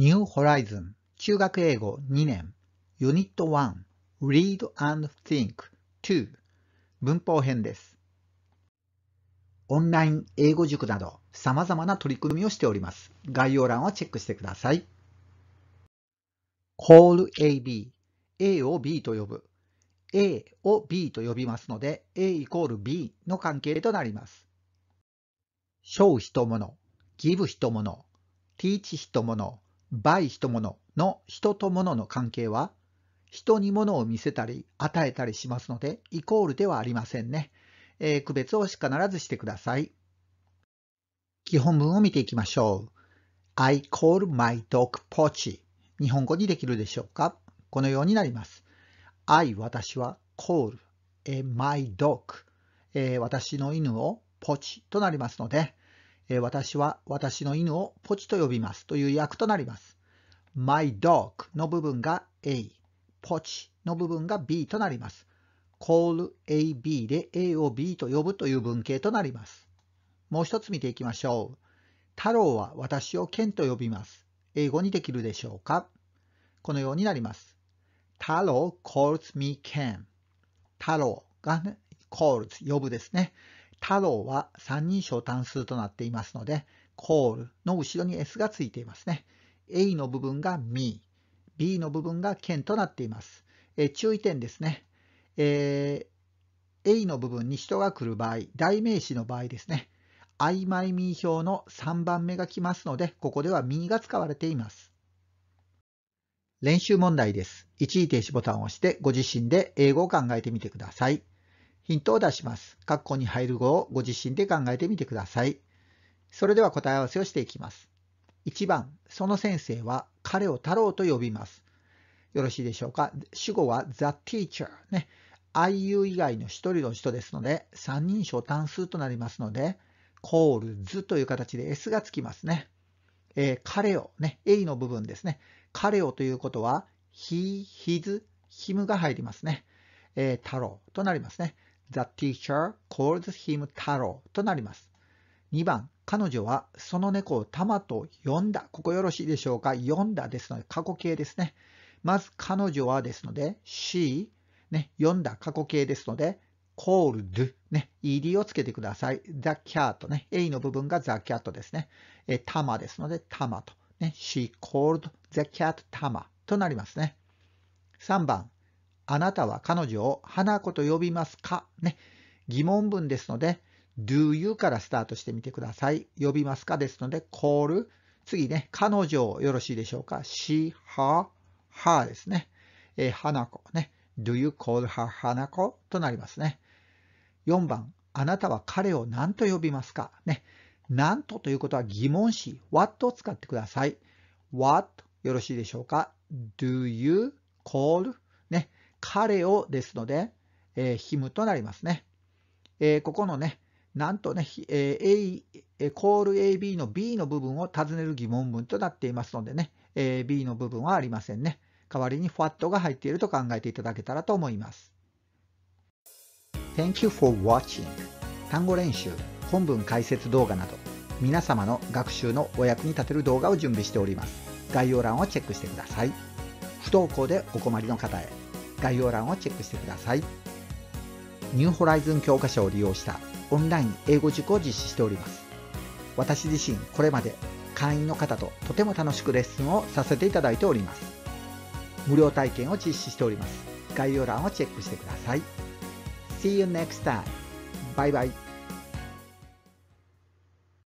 New Horizon 中学英語2年 Unit 1 Read and Think 2文法編です。オンライン英語塾など様々な取り組みをしております。概要欄をチェックしてください。call AB A を B と呼ぶ A を B と呼びますので A イコール B の関係となります。show 人物 give 人物 teach 人物倍人物の人と物の関係は、人に物を見せたり与えたりしますので、イコールではありませんね。えー、区別をしかならずしてください。基本文を見ていきましょう。I call my dog Pochi 日本語にできるでしょうかこのようになります。I 私は call、え my dog、えー、私の犬をポチとなりますので、え私は私の犬をポチと呼びますという訳となります。my dog の部分が A、ポチの部分が B となります。call AB で A を B と呼ぶという文型となります。もう一つ見ていきましょう。太郎は私をケンと呼びます。英語にできるでしょうかこのようになります。太郎 calls me Ken。太郎が、ね、calls 呼ぶですね。太郎は3人称単数となっていますので、コールの後ろに S がついていますね。A の部分が me、B の部分が c となっています。え注意点ですね、えー、A の部分に人が来る場合、代名詞の場合ですね。曖昧み表の3番目が来ますので、ここでは me が使われています。練習問題です。一時停止ボタンを押してご自身で英語を考えてみてください。ヒントを出します。括弧に入る語をご自身で考えてみてください。それでは答え合わせをしていきます。1番、その先生は彼を太郎と呼びます。よろしいでしょうか。主語は the teacher ね。IU 以外の1人の人ですので、3人称単数となりますので、コールズという形で S がつきますね。えー、彼をね、A の部分ですね。彼をということは、he, his, him が入りますね。えー、太郎となりますね。The teacher calls him Taro となります。2番、彼女はその猫をタマと呼んだ。ここよろしいでしょうか呼んだですので、過去形ですね。まず彼女はですので、she、ね、んだ過去形ですので、c ー l d ね、ed をつけてください。the cat ね、a の部分が the cat ですね。え、タマですので、タマと。ね、she called the cat タマとなりますね。3番、あなたは彼女を花子と呼びますかね。疑問文ですので、do you からスタートしてみてください。呼びますかですので、call。次ね、彼女をよろしいでしょうか。she, her, her ですね。えー、花子ね。do you call her 花子となりますね。4番、あなたは彼を何と呼びますかね。何とということは疑問詞 what を使ってください。what よろしいでしょうか do you call ね。彼をですので、えー、ヒムとなりますね。えー、ここのね、なんとね、え A、コール AB の B の部分を尋ねる疑問文となっていますのでね、えー、B の部分はありませんね。代わりに FAT が入っていると考えていただけたらと思います。Thank you for watching. 単語練習、本文解説動画など、皆様の学習のお役に立てる動画を準備しております。概要欄をチェックしてください。不登校でお困りの方へ。概要欄をチェックしてください。ニューホライズン教科書を利用したオンライン英語塾を実施しております。私自身これまで会員の方ととても楽しくレッスンをさせていただいております。無料体験を実施しております。概要欄をチェックしてください。See you next time. Bye bye.